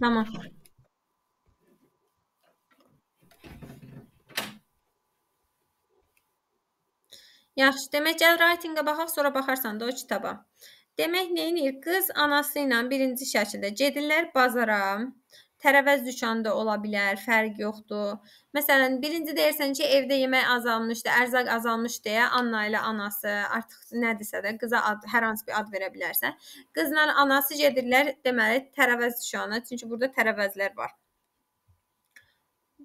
Tamam. Yaxşı, demək gəl writing-ə baxaq, sonra baxarsan da o kitaba. Demək, nə edir? Qız anası ilə birinci şəkildə gedirlər bazara tərəvəz düşəni də ola bilər, fərq yoxdur. Məsələn, birinci deyirsən ki, evdə yemək azalmışdı, ərzaq azalmış deyə Anna ilə anası artıq nədirsə də qıza ad, hər hansı bir ad verə bilərsən. Qızla anası gedirlər, deməli tərəvəz düşanı, çünki burada tərəvəzlər var.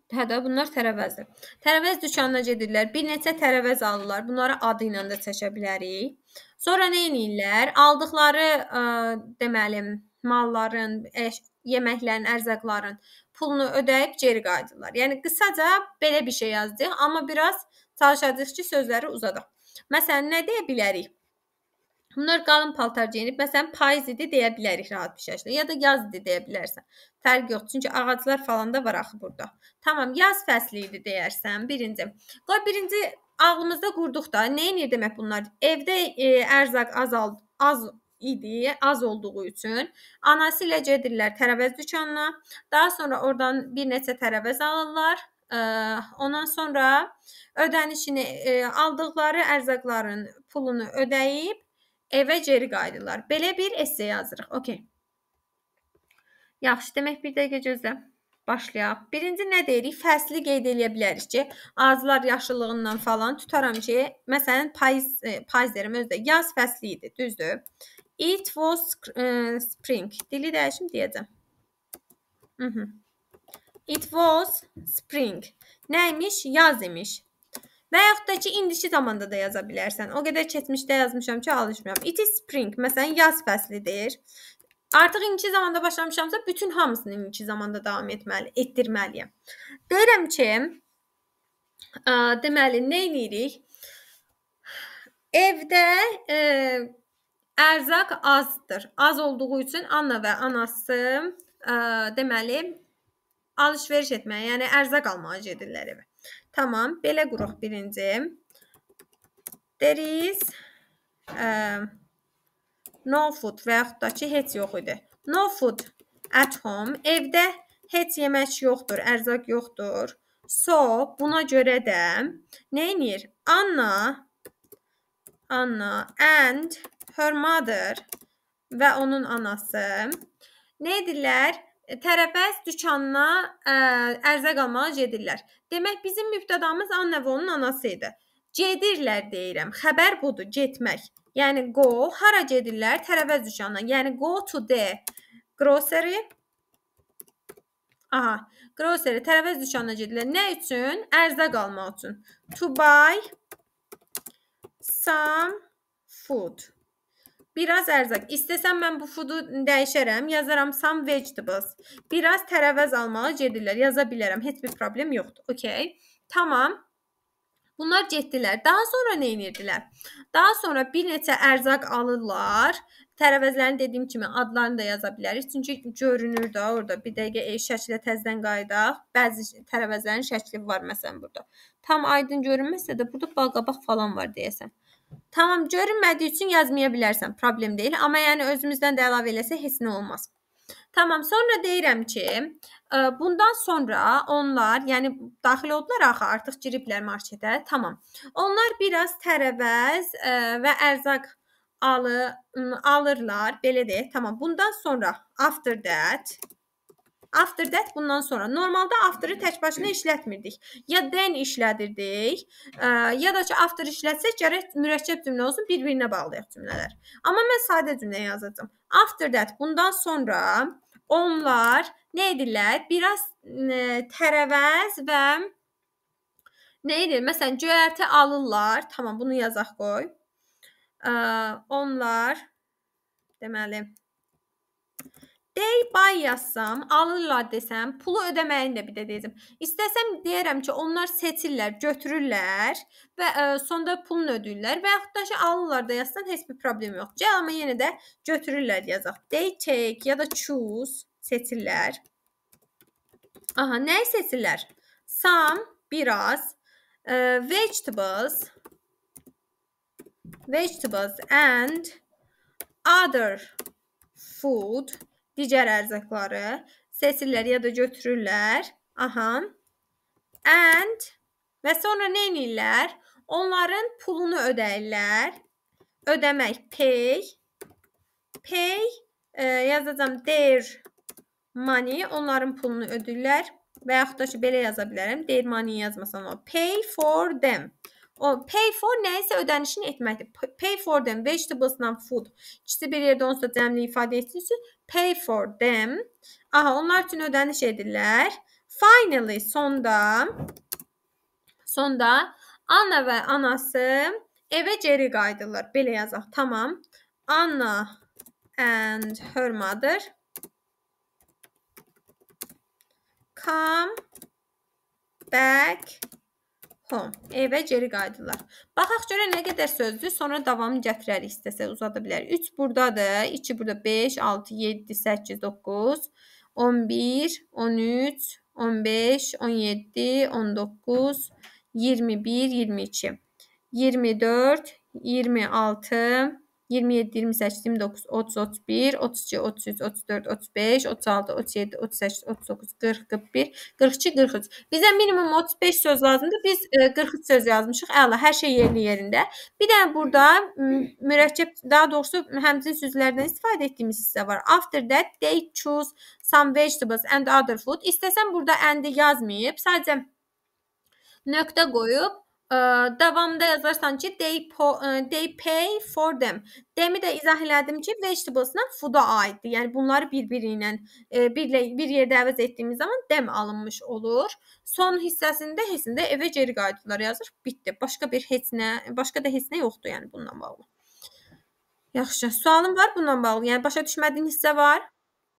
Hə də bunlar tərəvəzdir. Tərəvəz dükanına gedirlər. Bir neçə tərəvəz alırlar. Bunları adı ilə də çəkə bilərik. Sonra nə edirlər? Aldıqları ə, deməlim, malların, əş, yeməklərin, ərzaqların pulunu ödəyib geri qayıdırlar. Yəni qısaca belə bir şey yazdıq, amma biraz çalışacağıq ki, sözləri uzadaq. Məsələn, nə deyə bilərik? Bunlar qalın paltar geyinib, məsələn, payız idi deyə bilərik rahat bir şəkildə ya da yaz idi deyə bilərsən. Fərq yox, çünki ağaclar falan da var axı burada. Tamam, yaz fəsli idi deyərsən, birinci. Qoy birinci ağlımızda qurduq da, nə edir demək bunlar? Evdə e, ərzaq azal az idi, az olduğu üçün anası ilə gedirlər tərəvəz dükanına. Daha sonra oradan bir neçə tərəvəz alırlar. Ə, ondan sonra ödənişini ə, e, aldıqları ərzaqların pulunu ödəyib evə geri qayıdırlar. Belə bir esse yazırıq. Okay. Yaxşı, demək bir dəqiqə gözlə başlayaq. Birinci nə deyirik? Fəsli qeyd eləyə bilərik ki, ağızlar yaşıllığından falan tutaram ki, məsələn payız e, payız deyirəm özdə yaz fəsli idi, düzdür? It was uh, spring. Dili dəyişim deyəcəm. Mm -hmm. It was spring. Nə imiş? Yaz imiş. Və yaxud da ki, indiki zamanda da yaza bilərsən. O qədər keçmişdə yazmışam ki, alışmıram. It is spring. Məsələn, yaz fəslidir. Artıq indiki zamanda başlamışamsa, bütün hamısını indiki zamanda davam etməli, etdirməliyəm. Deyirəm ki, ə, e, deməli, nə edirik? Evdə ə, e, Ərzaq azdır. Az olduğu üçün Anna və anası ə, e, deməli alış-veriş etməyə, yəni ərzaq almağa gedirlər evə. Tamam, belə quruq birinci. There is ə, no food və yaxud da ki, heç yox idi. No food at home. Evdə heç yemək yoxdur, ərzaq yoxdur. So, buna görə də nə edir? Anna Anna and her mother və onun anası nə edirlər? Tərəvəz dükanına ə, e, ərzaq almağa gedirlər. Demək bizim mübtədamız Anna və onun anası idi. Gedirlər deyirəm. Xəbər budur, getmək. Yəni go hara gedirlər? Tərəvəz dükanına. Yəni go to the grocery Aha, grocery tərəvəz dükanına gedirlər. Nə üçün? Ərzaq almaq üçün. To buy some food. Biraz ərzaq. İstəsəm mən bu foodu dəyişərəm, yazaram some vegetables. Biraz tərəvəz almağa gedirlər, yaza bilərəm. Heç bir problem yoxdur. Okay. Tamam. Bunlar getdilər. Daha sonra nə edirdilər? Daha sonra bir neçə ərzaq alırlar Tərəvəzlərin dediyim kimi adlarını da yaza bilərik. Çünki görünür də orada. Bir dəqiqə e, şəklə təzədən qayıdaq. Bəzi tərəvəzlərin şəkli var məsələn burada. Tam aydın görünməsə də burada balqabaq falan var deyəsən. Tamam, görünmədiyi üçün yazmaya bilərsən, problem deyil. Amma yəni özümüzdən də əlavə eləsə heç nə olmaz. Tamam, sonra deyirəm ki, e, bundan sonra onlar, yəni daxil oldular axı, artıq giriblər marketə. Tamam. Onlar biraz tərəvəz e, və ərzaq alı, alırlar. Belə deyək. Tamam. Bundan sonra after that After that bundan sonra. Normalda after'ı tək başına işlətmirdik. Ya then işlədirdik, ya da ki after işlətsək gərək mürəkkəb cümlə olsun, bir-birinə bağlayaq cümlələr. Amma mən sadə cümlə yazacağam. After that bundan sonra onlar nə edirlər? Biraz ə, tərəvəz və nə edir? Məsələn, göyərti alırlar. Tamam, bunu yazaq qoy onlar deməli Day by yazsam, alırlar desəm, pulu ödəməyini də bir də deyəcəm. İstəsəm deyərəm ki, onlar seçirlər, götürürlər və ə, e, sonda pulunu ödəyirlər və yaxud da ki, alırlar da yazsan heç bir problem yoxdur. Amma yenə də götürürlər yazaq. They take ya da choose seçirlər. Aha, nəyi seçirlər? Some, biraz, ə, e, vegetables, vegetables and other food digər ərzaqları seçirlər ya da götürürlər. Aha. And və sonra nə edirlər? Onların pulunu ödəyirlər. Ödəmək pay. Pay e, yazacağam their money, onların pulunu ödəyirlər və yaxud da ki belə yaza bilərəm. Their money yazmasam o pay for them. O pay for nəysə ödənişini etməkdir. Pay for them vegetables ilə food. İkisi bir yerdə onsa cəmli ifadə etdiyi üçün pay for them. Aha, onlar üçün ödəniş edirlər. Finally, sonda sonda ana və anası evə geri qayıdırlar. Belə yazaq, tamam. Anna and her mother come back Tamam. Evə geri qayıdırlar. Baxaq görə nə qədər sözdür, sonra davamı gətirərik istəsək uzada bilərik. 3 burdadır, 2 burada 5, 6, 7, 8, 9, 11, 13, 15, 17, 19, 21, 22, 24, 26, 27, 28, 29, 30, 31, 32, 33, 34, 35, 36, 37, 38, 39, 40, 41, 42, 43. Bizə minimum 35 söz lazımdır. Biz 43 e, söz yazmışıq. Əla, hər şey yerli yerində. Bir də burada mürəkkəb, daha doğrusu həmçinin sözlərdən istifadə etdiyimiz hissə var. After that they choose some vegetables and other food. İstəsən burada endi yazmayıb, sadəcə nöqtə qoyub davamında yazarsan ki they, po, e, they pay for them. Demi də izah elədim ki, vegetablesına food-a aiddir. Yəni bunları bir-biri ilə e, birlə bir yerdə əvəz etdiyimiz zaman dem alınmış olur. Son hissəsində hissində evə geri qayıtdılar yazır. Bitdi. Başqa bir heç nə, başqa da heç nə yoxdur yəni bununla bağlı. Yaxşı. Sualın var bununla bağlı? Yəni başa düşmədiyin hissə var?